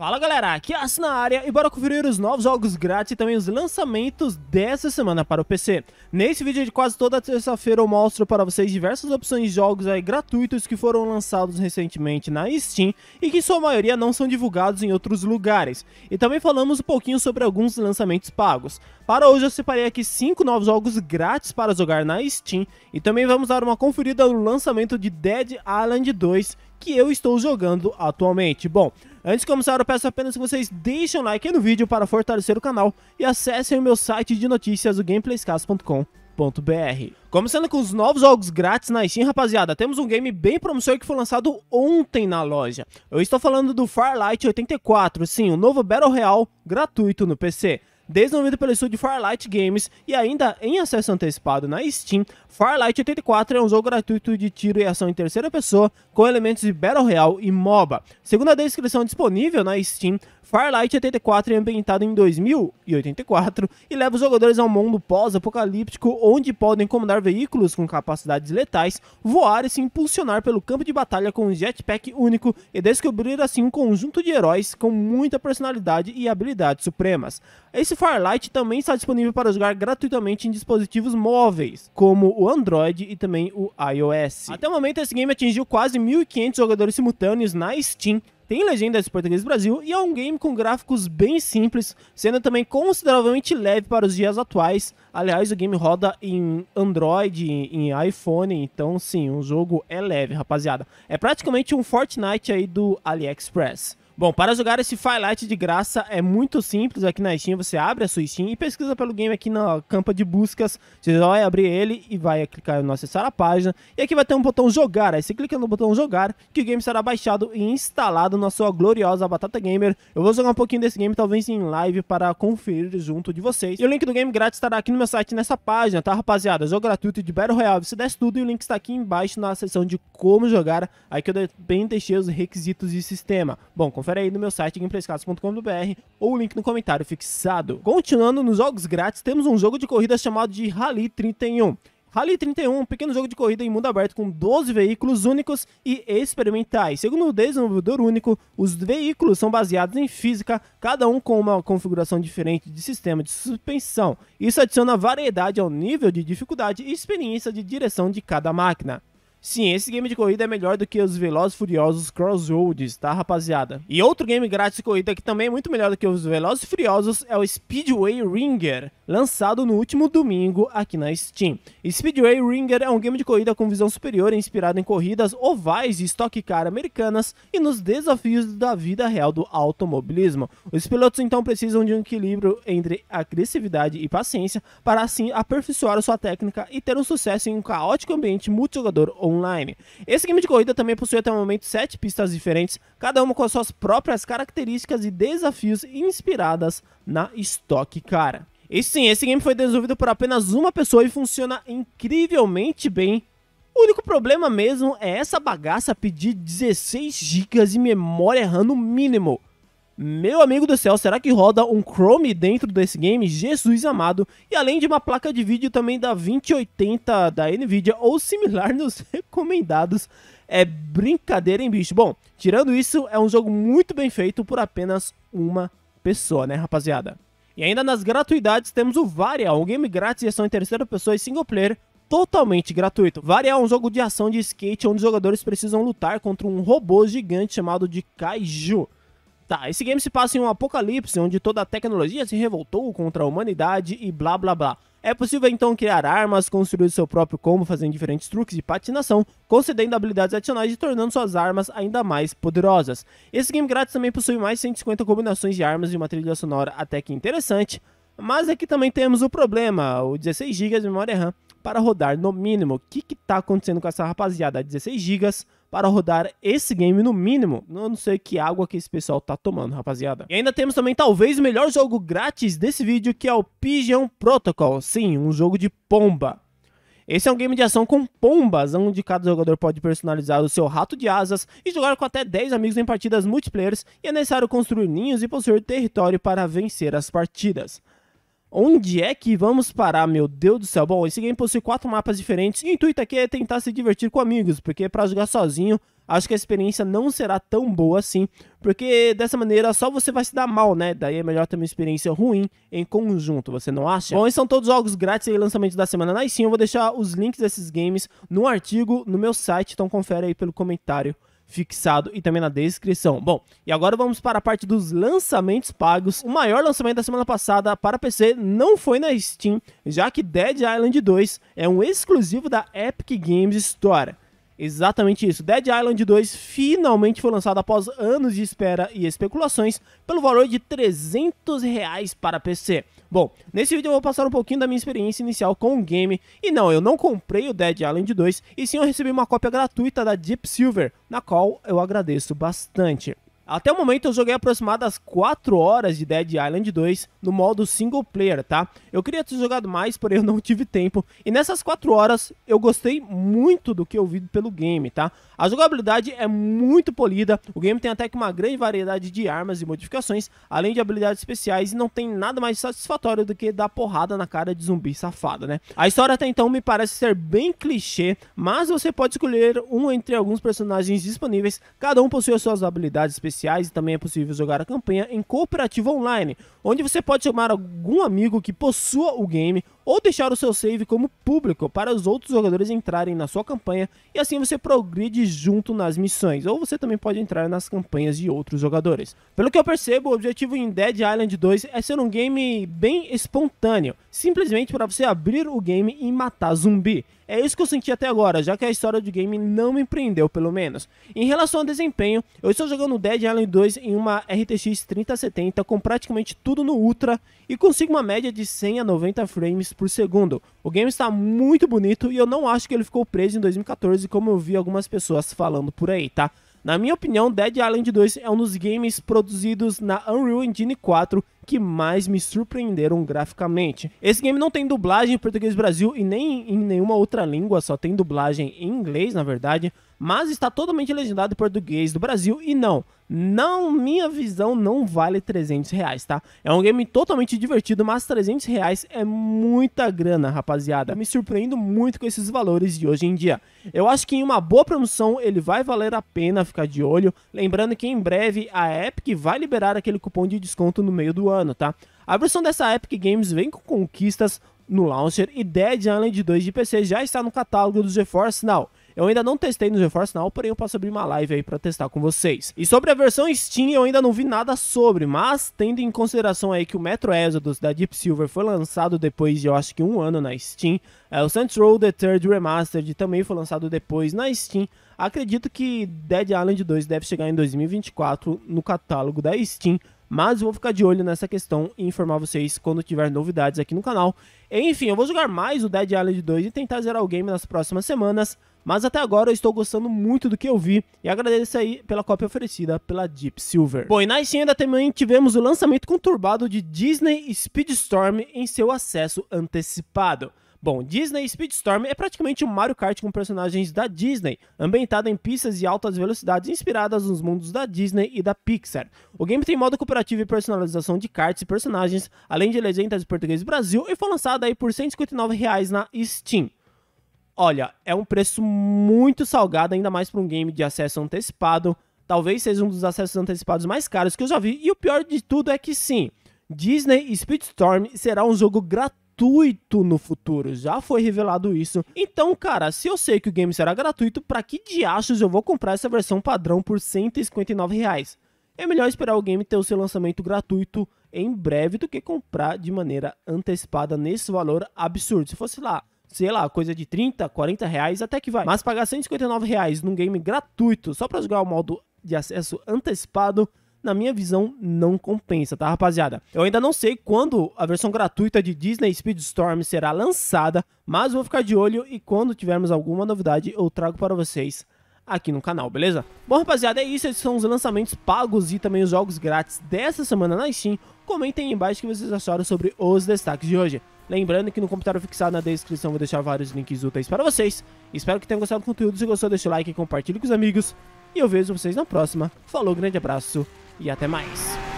Fala galera, aqui é a na área e bora conferir os novos jogos grátis e também os lançamentos dessa semana para o PC. Nesse vídeo de quase toda terça-feira eu mostro para vocês diversas opções de jogos aí gratuitos que foram lançados recentemente na Steam e que sua maioria não são divulgados em outros lugares. E também falamos um pouquinho sobre alguns lançamentos pagos. Para hoje eu separei aqui 5 novos jogos grátis para jogar na Steam e também vamos dar uma conferida no lançamento de Dead Island 2 que eu estou jogando atualmente. Bom, antes de começar eu peço apenas que vocês deixem um like no vídeo para fortalecer o canal e acessem o meu site de notícias, o gameplayscast.com. Começando com os novos jogos grátis na Steam, rapaziada, temos um game bem promissor que foi lançado ontem na loja. Eu estou falando do Farlight 84, sim, o um novo Battle Royale gratuito no PC desenvolvido pelo estúdio Farlight Games e ainda em acesso antecipado na Steam, Farlight 84 é um jogo gratuito de tiro e ação em terceira pessoa com elementos de Battle Royale e MOBA. Segundo a descrição disponível na Steam, Farlight 84 é ambientado em 2084 e leva os jogadores a um mundo pós-apocalíptico onde podem comandar veículos com capacidades letais, voar e se impulsionar pelo campo de batalha com um jetpack único e descobrir assim um conjunto de heróis com muita personalidade e habilidades supremas. Esse Farlight também está disponível para jogar gratuitamente em dispositivos móveis, como o Android e também o iOS. Até o momento, esse game atingiu quase 1.500 jogadores simultâneos na Steam, tem legendas em português do Brasil e é um game com gráficos bem simples, sendo também consideravelmente leve para os dias atuais. Aliás, o game roda em Android, em iPhone, então sim, o jogo é leve, rapaziada. É praticamente um Fortnite aí do AliExpress. Bom, para jogar esse Firelight de graça é muito simples. Aqui na Steam você abre a sua Steam e pesquisa pelo game aqui na campa de buscas. Você vai abrir ele e vai clicar no acessar a página. E aqui vai ter um botão jogar. Aí você clica no botão jogar que o game será baixado e instalado na sua gloriosa Batata Gamer. Eu vou jogar um pouquinho desse game, talvez em live, para conferir junto de vocês. E o link do game grátis estará aqui no meu site nessa página, tá rapaziada? Jogo gratuito de Battle Royale, você desce tudo e o link está aqui embaixo na seção de como jogar. Aí que eu bem deixei os requisitos de sistema. Bom, confere confere aí no meu site gameplayclass.com.br ou o link no comentário fixado. Continuando nos jogos grátis, temos um jogo de corrida chamado de Rally 31. Rally 31, um pequeno jogo de corrida em mundo aberto com 12 veículos únicos e experimentais. Segundo o desenvolvedor único, os veículos são baseados em física, cada um com uma configuração diferente de sistema de suspensão. Isso adiciona variedade ao nível de dificuldade e experiência de direção de cada máquina. Sim, esse game de corrida é melhor do que os Velozes Furiosos Crossroads, tá, rapaziada? E outro game grátis de corrida que também é muito melhor do que os Velozes Furiosos é o Speedway Ringer, lançado no último domingo aqui na Steam. Speedway Ringer é um game de corrida com visão superior inspirado em corridas ovais e stock car americanas e nos desafios da vida real do automobilismo. Os pilotos então precisam de um equilíbrio entre agressividade e paciência para assim aperfeiçoar sua técnica e ter um sucesso em um caótico ambiente multijogador ou online. Esse game de corrida também possui até o momento sete pistas diferentes, cada uma com suas próprias características e desafios inspiradas na Stock Cara. E sim, esse game foi desenvolvido por apenas uma pessoa e funciona incrivelmente bem. O único problema mesmo é essa bagaça pedir 16 GB de memória RAM no mínimo. Meu amigo do céu, será que roda um Chrome dentro desse game? Jesus amado! E além de uma placa de vídeo também da 2080 da Nvidia ou similar nos recomendados. É brincadeira, hein, bicho? Bom, tirando isso, é um jogo muito bem feito por apenas uma pessoa, né, rapaziada? E ainda nas gratuidades temos o Varia, um game grátis e ação em terceira pessoa e single player totalmente gratuito. Varia é um jogo de ação de skate onde os jogadores precisam lutar contra um robô gigante chamado de Kaiju. Tá, esse game se passa em um apocalipse onde toda a tecnologia se revoltou contra a humanidade e blá blá blá. É possível então criar armas, construir seu próprio combo fazendo diferentes truques de patinação, concedendo habilidades adicionais e tornando suas armas ainda mais poderosas. Esse game grátis também possui mais 150 combinações de armas e uma trilha sonora até que interessante, mas aqui também temos o problema, o 16GB de memória RAM para rodar no mínimo. O que está acontecendo com essa rapaziada? 16 GB para rodar esse game no mínimo. não sei que água que esse pessoal tá tomando, rapaziada. E ainda temos também talvez o melhor jogo grátis desse vídeo, que é o Pigeon Protocol. Sim, um jogo de pomba. Esse é um game de ação com pombas, onde cada jogador pode personalizar o seu rato de asas e jogar com até 10 amigos em partidas multiplayers, e é necessário construir ninhos e possuir território para vencer as partidas. Onde é que vamos parar, meu Deus do céu? Bom, esse game possui quatro mapas diferentes e o intuito aqui é tentar se divertir com amigos, porque para jogar sozinho, acho que a experiência não será tão boa assim, porque dessa maneira só você vai se dar mal, né? Daí é melhor ter uma experiência ruim em conjunto, você não acha? Bom, esses são todos jogos grátis e lançamentos da semana na Steam, eu vou deixar os links desses games no artigo no meu site, então confere aí pelo comentário fixado e também na descrição. Bom, e agora vamos para a parte dos lançamentos pagos. O maior lançamento da semana passada para PC não foi na Steam, já que Dead Island 2 é um exclusivo da Epic Games Store. Exatamente isso. Dead Island 2 finalmente foi lançado após anos de espera e especulações pelo valor de 300 reais para PC. Bom, nesse vídeo eu vou passar um pouquinho da minha experiência inicial com o game. E não, eu não comprei o Dead Island 2, e sim eu recebi uma cópia gratuita da Deep Silver, na qual eu agradeço bastante. Até o momento eu joguei aproximadas 4 horas de Dead Island 2 no modo single player, tá? Eu queria ter jogado mais, porém eu não tive tempo. E nessas 4 horas eu gostei muito do que eu vi pelo game, tá? A jogabilidade é muito polida, o game tem até que uma grande variedade de armas e modificações, além de habilidades especiais e não tem nada mais satisfatório do que dar porrada na cara de zumbi safado, né? A história até então me parece ser bem clichê, mas você pode escolher um entre alguns personagens disponíveis, cada um possui suas habilidades especiais presenciais e também é possível jogar a campanha em cooperativa online, onde você pode chamar algum amigo que possua o game ou deixar o seu save como público para os outros jogadores entrarem na sua campanha e assim você progride junto nas missões, ou você também pode entrar nas campanhas de outros jogadores. Pelo que eu percebo, o objetivo em Dead Island 2 é ser um game bem espontâneo, simplesmente para você abrir o game e matar zumbi. É isso que eu senti até agora, já que a história do game não me prendeu, pelo menos. Em relação ao desempenho, eu estou jogando Dead Island 2 em uma RTX 3070 com praticamente tudo no Ultra e consigo uma média de 100 a 90 frames frames por segundo. O game está muito bonito e eu não acho que ele ficou preso em 2014, como eu vi algumas pessoas falando por aí, tá? Na minha opinião, Dead Island 2 é um dos games produzidos na Unreal Engine 4 que mais me surpreenderam graficamente. Esse game não tem dublagem em português Brasil e nem em nenhuma outra língua, só tem dublagem em inglês, na verdade, mas está totalmente legendado em português do Brasil e não, não, minha visão não vale 300 reais, tá? É um game totalmente divertido, mas 300 reais é muita grana, rapaziada. me surpreendo muito com esses valores de hoje em dia. Eu acho que em uma boa promoção ele vai valer a pena ficar de olho. Lembrando que em breve a Epic vai liberar aquele cupom de desconto no meio do ano, tá? A versão dessa Epic Games vem com conquistas no launcher e Dead Island 2 de PC já está no catálogo do GeForce Now. Eu ainda não testei no GeForce Now, porém eu posso abrir uma live aí para testar com vocês. E sobre a versão Steam, eu ainda não vi nada sobre, mas tendo em consideração aí que o Metro Exodus da Deep Silver foi lançado depois de, eu acho que um ano na Steam, é, o Saints Row The Third Remastered também foi lançado depois na Steam, acredito que Dead Island 2 deve chegar em 2024 no catálogo da Steam, mas eu vou ficar de olho nessa questão e informar vocês quando tiver novidades aqui no canal. Enfim, eu vou jogar mais o Dead Island 2 e tentar zerar o game nas próximas semanas. Mas até agora eu estou gostando muito do que eu vi e agradeço aí pela cópia oferecida pela Deep Silver. Bom, e na Steam ainda também tivemos o lançamento conturbado de Disney Speedstorm em seu acesso antecipado. Bom, Disney Speedstorm é praticamente um Mario Kart com personagens da Disney, ambientado em pistas de altas velocidades inspiradas nos mundos da Disney e da Pixar. O game tem modo cooperativo e personalização de karts e personagens, além de legendas de português Brasil, e foi lançado aí por R$ reais na Steam. Olha, é um preço muito salgado, ainda mais para um game de acesso antecipado. Talvez seja um dos acessos antecipados mais caros que eu já vi, e o pior de tudo é que sim, Disney Speedstorm será um jogo gratuito gratuito no futuro. Já foi revelado isso. Então, cara, se eu sei que o game será gratuito, para que diachos eu vou comprar essa versão padrão por 159 reais? É melhor esperar o game ter o seu lançamento gratuito em breve do que comprar de maneira antecipada nesse valor absurdo. Se fosse lá, sei lá, coisa de 30, 40 reais, até que vai. Mas pagar 159 reais num game gratuito só para jogar o modo de acesso antecipado na minha visão, não compensa, tá, rapaziada? Eu ainda não sei quando a versão gratuita de Disney Speedstorm será lançada, mas vou ficar de olho e quando tivermos alguma novidade, eu trago para vocês aqui no canal, beleza? Bom, rapaziada, é isso. Esses são os lançamentos pagos e também os jogos grátis dessa semana na Steam. Comentem aí embaixo o que vocês acharam sobre os destaques de hoje. Lembrando que no comentário fixado na descrição vou deixar vários links úteis para vocês. Espero que tenham gostado do conteúdo. Se gostou, deixa o like e compartilhe com os amigos. E eu vejo vocês na próxima. Falou, grande abraço e até mais.